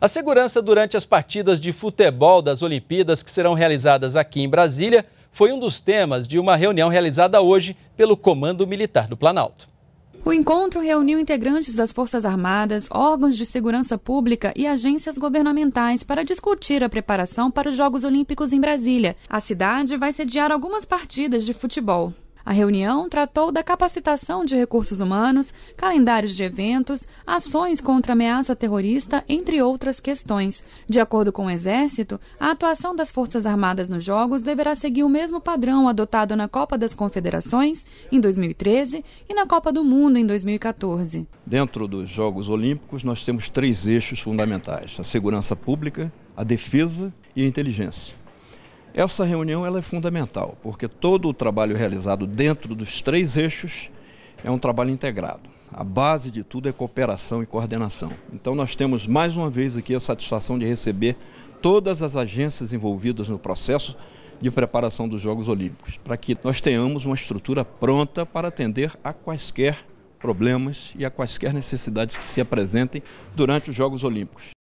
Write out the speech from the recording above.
A segurança durante as partidas de futebol das Olimpíadas que serão realizadas aqui em Brasília foi um dos temas de uma reunião realizada hoje pelo Comando Militar do Planalto. O encontro reuniu integrantes das Forças Armadas, órgãos de segurança pública e agências governamentais para discutir a preparação para os Jogos Olímpicos em Brasília. A cidade vai sediar algumas partidas de futebol. A reunião tratou da capacitação de recursos humanos, calendários de eventos, ações contra ameaça terrorista, entre outras questões. De acordo com o Exército, a atuação das Forças Armadas nos Jogos deverá seguir o mesmo padrão adotado na Copa das Confederações, em 2013, e na Copa do Mundo, em 2014. Dentro dos Jogos Olímpicos, nós temos três eixos fundamentais: a segurança pública, a defesa e a inteligência. Essa reunião ela é fundamental, porque todo o trabalho realizado dentro dos três eixos é um trabalho integrado. A base de tudo é cooperação e coordenação. Então nós temos mais uma vez aqui a satisfação de receber todas as agências envolvidas no processo de preparação dos Jogos Olímpicos, para que nós tenhamos uma estrutura pronta para atender a quaisquer problemas e a quaisquer necessidades que se apresentem durante os Jogos Olímpicos.